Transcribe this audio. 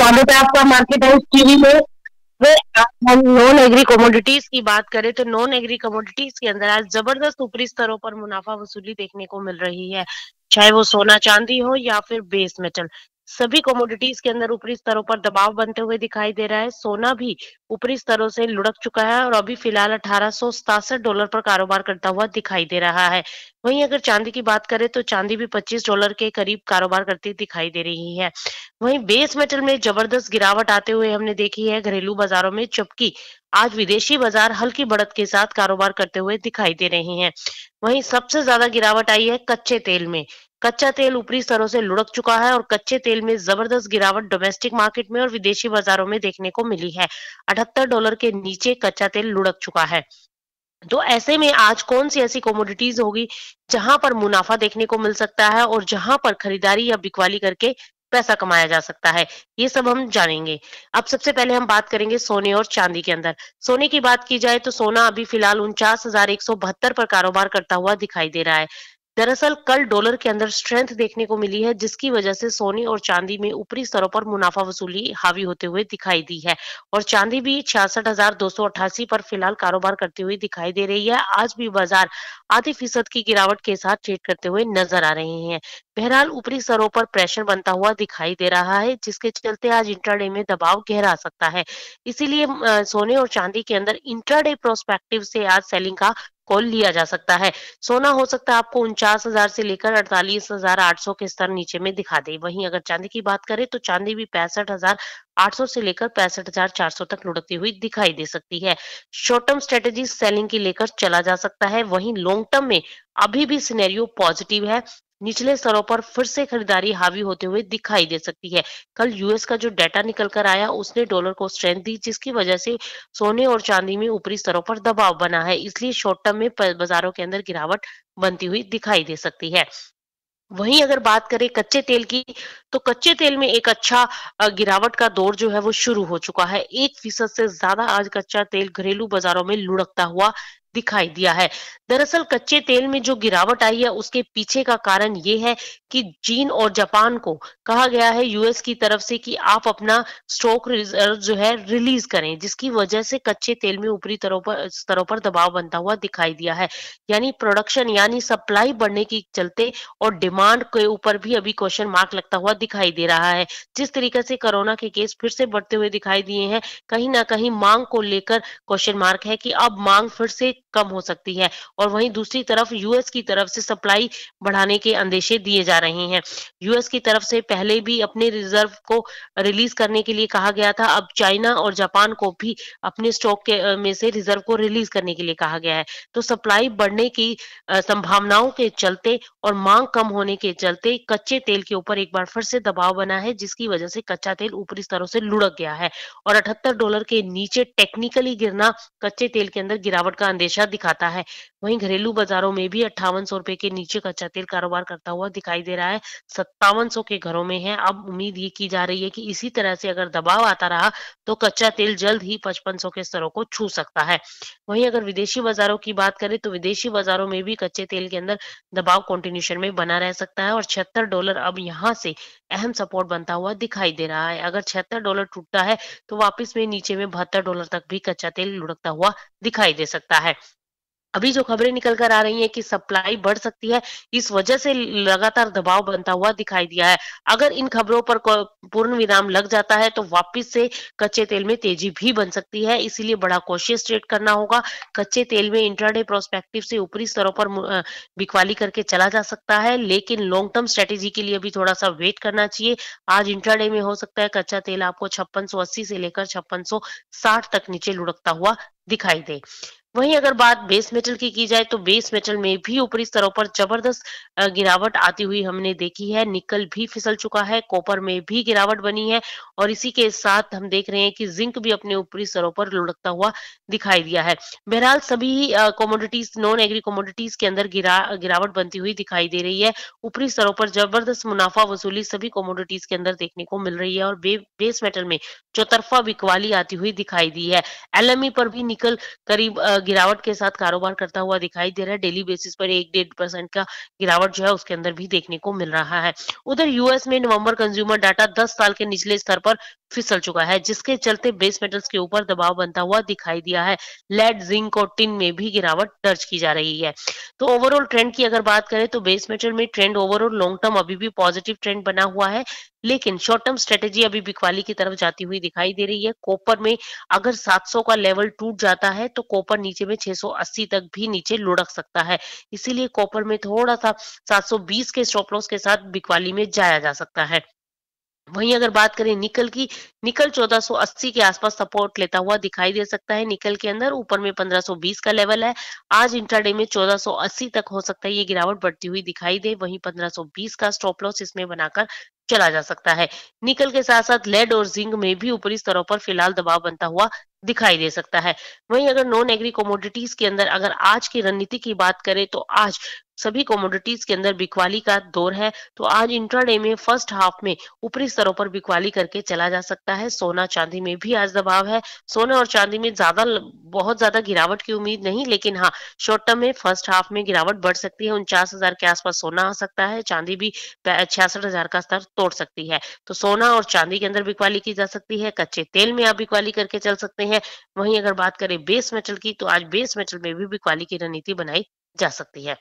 बॉम्बे पे आपका market house TV में हम नॉन एग्री कमोडिटीज की बात करें तो नॉन एग्री कमोडिटीज के अंदर आज जबरदस्त ऊपरी स्तरों पर मुनाफा वसूली देखने को मिल रही है चाहे वो सोना चांदी हो या फिर बेस मेटल सभी कमोडिटीज के अंदर ऊपरी स्तरों पर दबाव बनते हुए दिखाई दे रहा है सोना भी ऊपरी स्तरों से लुढ़क चुका है और अभी फिलहाल अठारह डॉलर पर कारोबार करता हुआ दिखाई दे रहा है वहीं अगर चांदी की बात करें तो चांदी भी 25 डॉलर के करीब कारोबार करती दिखाई दे रही है वहीं बेस मेटल में जबरदस्त गिरावट आते हुए हमने देखी है घरेलू बाजारों में जबकि आज विदेशी बाजार हल्की बढ़त के साथ कारोबार करते हुए दिखाई दे रहे हैं वहीं सबसे ज्यादा गिरावट आई है कच्चे तेल में कच्चा तेल ऊपरी स्तरों से लुढ़क चुका है और कच्चे तेल में जबरदस्त गिरावट डोमेस्टिक मार्केट में और विदेशी बाजारों में देखने को मिली है अठहत्तर डॉलर के नीचे कच्चा तेल लुढ़क चुका है तो ऐसे में आज कौन सी ऐसी कॉमोडिटीज होगी जहां पर मुनाफा देखने को मिल सकता है और जहां पर खरीदारी या बिकवाली करके पैसा कमाया जा सकता है ये सब हम जानेंगे अब सबसे पहले हम बात करेंगे सोने और चांदी के अंदर सोने की बात की जाए तो सोना अभी फिलहाल उनचास हजार एक सौ बहत्तर पर कारोबार करता हुआ दिखाई दे रहा है दरअसल कल डॉलर के अंदर स्ट्रेंथ देखने को मिली है जिसकी वजह से सोने और चांदी में ऊपरी स्तरों पर मुनाफा वसूली हावी होते हुए दिखाई दी है और चांदी भी छियासठ पर फिलहाल कारोबार करती हुई दिखाई दे रही है आज भी बाजार आधी फीसद की गिरावट के साथ ट्रेड करते हुए नजर आ रहे हैं बहरहाल ऊपरी स्तरों पर प्रेशर बनता हुआ दिखाई दे रहा है जिसके चलते आज इंटरडे में दबाव गहरा सकता है इसीलिए सोने और चांदी के अंदर इंटरडे प्रोस्पेक्टिव से आज सेलिंग का को लिया जा सकता है सोना हो सकता है आपको उनचास हजार से लेकर अड़तालीस हजार आठ सौ के स्तर नीचे में दिखा दे वहीं अगर चांदी की बात करें तो चांदी भी पैंसठ हजार आठ सौ से लेकर पैंसठ हजार चार सौ तक लुढ़कती हुई दिखाई दे सकती है शॉर्ट टर्म स्ट्रेटेजी सेलिंग की लेकर चला जा सकता है वहीं लॉन्ग टर्म में अभी भी सिनेरियो पॉजिटिव है निचले स्तरों पर फिर से खरीदारी हावी होते हुए दिखाई दे सकती है कल यूएस का जो डाटा निकल कर आया उसने डॉलर को स्ट्रेंथ दी जिसकी वजह से सोने और चांदी में ऊपरी स्तरों पर दबाव बना है इसलिए शॉर्ट टर्म में बाजारों के अंदर गिरावट बनती हुई दिखाई दे सकती है वहीं अगर बात करें कच्चे तेल की तो कच्चे तेल में एक अच्छा गिरावट का दौर जो है वो शुरू हो चुका है एक फीसद से ज्यादा आज कच्चा तेल घरेलू बाजारों में लुढ़कता हुआ दिखाई दिया है दरअसल कच्चे तेल में जो गिरावट आई है उसके पीछे का कारण ये है कि चीन और जापान को कहा गया है यूएस की तरफ से कि आप अपना स्टॉक रिजर्व जो है रिलीज करें जिसकी वजह से कच्चे तेल में ऊपरी तरह पर स्तरों पर दबाव बनता हुआ दिखाई दिया है यानी प्रोडक्शन यानी सप्लाई बढ़ने के चलते और डिमांड के ऊपर भी अभी क्वेश्चन मार्क लगता हुआ दिखाई दे रहा है जिस तरीके से कोरोना के केस फिर से बढ़ते हुए दिखाई दिए हैं कहीं ना कहीं मांग को लेकर क्वेश्चन मार्क है कि अब मांग फिर से कम हो सकती है और वहीं दूसरी तरफ यूएस की तरफ से सप्लाई बढ़ाने के अंदेशे दिए जा रहे हैं यूएस की तरफ से पहले भी अपने रिजर्व को रिलीज करने के लिए कहा गया था अब चाइना और जापान को भी अपने स्टॉक के में से रिजर्व को रिलीज करने के लिए कहा गया है तो सप्लाई बढ़ने की संभावनाओं के चलते और मांग कम होने के चलते कच्चे तेल के ऊपर एक बार फिर से दबाव बना है जिसकी वजह से कच्चा तेल ऊपरी स्तरों से लुढ़क गया है और अठहत्तर डॉलर के नीचे टेक्निकली गिरना कच्चे तेल के अंदर गिरावट का अंदेशा दिशा दिखाता है वहीं घरेलू बाजारों में भी अट्ठावन सौ रुपए के नीचे कच्चा तेल कारोबार करता हुआ दिखाई दे रहा है सत्तावन सौ के घरों में है अब उम्मीद ये की जा रही है कि इसी तरह से अगर दबाव आता रहा तो कच्चा तेल जल्द ही पचपन सौ के स्तरों को छू सकता है वहीं अगर विदेशी बाजारों की बात करें तो विदेशी बाजारों में भी कच्चे तेल के अंदर दबाव कॉन्टिन्यूशन में बना रह सकता है और छिहत्तर डॉलर अब यहाँ से अहम सपोर्ट बनता हुआ दिखाई दे रहा है अगर छिहत्तर डॉलर टूटता है तो वापिस में नीचे में बहत्तर डॉलर तक भी कच्चा तेल लुढ़कता हुआ दिखाई दे सकता है अभी जो खबरें निकल कर आ रही हैं कि सप्लाई बढ़ सकती है इस वजह से लगातार दबाव बनता हुआ दिखाई दिया है अगर इन खबरों पर पूर्ण विराम लग जाता है तो वापस से कच्चे तेल में तेजी भी बन सकती है इसीलिए बड़ा कोशिश ट्रेड करना होगा कच्चे तेल में इंटरडे प्रोस्पेक्टिव से ऊपरी स्तरों पर बिकवाली करके चला जा सकता है लेकिन लॉन्ग टर्म स्ट्रेटेजी के लिए भी थोड़ा सा वेट करना चाहिए आज इंटरडे में हो सकता है कच्चा तेल आपको छप्पन से लेकर छप्पन तक नीचे लुढ़कता हुआ दिखाई दे वहीं अगर बात बेस मेटल की की जाए तो बेस मेटल में भी ऊपरी स्तरों पर जबरदस्त गिरावट आती हुई हमने देखी है निकल भी फिसल चुका है कॉपर में भी गिरावट बनी है और इसी के साथ हम देख रहे हैं कि जिंक भी अपने ऊपरी स्तरों पर लुढ़कता हुआ दिखाई दिया है बहरहाल सभी कॉमोडिटीज नॉन एग्री कॉमोडिटीज के अंदर गिरा गिरावट बनती हुई दिखाई दे रही है ऊपरी स्तरों पर जबरदस्त मुनाफा वसूली सभी कॉमोडिटीज के अंदर देखने को मिल रही है और बे, बेस मेटल में चौतरफा बिकवाली आती हुई दिखाई दी है एलएमई पर भी निकल करीब गिरावट के साथ कारोबार करता हुआ दिखाई दे रहा है डेली बेसिस पर एक डेढ़ परसेंट का गिरावट जो है उसके अंदर भी देखने को मिल रहा है उधर यूएस में नवंबर कंज्यूमर डाटा दस साल के निचले स्तर पर फिसल चुका है जिसके चलते बेस मेटल्स के ऊपर दबाव बनता हुआ दिखाई दिया है लेड जिंक और टिन में भी गिरावट दर्ज की जा रही है तो ओवरऑल ट्रेंड की अगर बात करें तो बेस मेटल में ट्रेंड ओवरऑल लॉन्ग टर्म अभी भी पॉजिटिव ट्रेंड बना हुआ है लेकिन शॉर्ट टर्म स्ट्रेटेजी अभी बिकवाली की तरफ जाती हुई दिखाई दे रही है कॉपर में अगर 700 का लेवल टूट जाता है तो कॉपर नीचे में 680 तक भी नीचे लुढ़क सकता है इसीलिए कॉपर में थोड़ा सा 720 के स्टॉप लॉस के साथ बिकवाली में जाया जा सकता है वहीं अगर बात करें निकल की निकल 1480 के आसपास सपोर्ट लेता हुआ दिखाई दे सकता है निकल के अंदर ऊपर में 1520 का लेवल है आज इंटरडे में 1480 तक हो सकता है ये गिरावट बढ़ती हुई दिखाई दे वहीं 1520 का स्टॉप लॉस इसमें बनाकर चला जा सकता है निकल के साथ साथ लेड और जिंक में भी ऊपरी स्तरों पर फिलहाल दबाव बनता हुआ दिखाई दे सकता है वहीं अगर नॉन एग्री कॉमोडिटीज के अंदर अगर आज की रणनीति की बात करें तो आज सभी कॉमोडिटीज के अंदर बिकवाली का दौर है तो आज इंट्राडे में फर्स्ट हाफ में ऊपरी स्तरों पर बिकवाली करके चला जा सकता है सोना चांदी में भी आज दबाव है सोना और चांदी में ज्यादा बहुत ज्यादा गिरावट की उम्मीद नहीं लेकिन हाँ शॉर्ट टर्म में फर्स्ट हाफ में गिरावट बढ़ सकती है उनचास हजार के आसपास सोना आ सकता है चांदी भी छियासठ हजार का स्तर तोड़ सकती है तो सोना और चांदी के अंदर बिकवाली की जा सकती है कच्चे तेल में आप बिकवाली करके चल सकते हैं वहीं अगर बात करें बेस मेटल की तो आज बेस मेटल में भी बिकवाली की रणनीति बनाई जा सकती है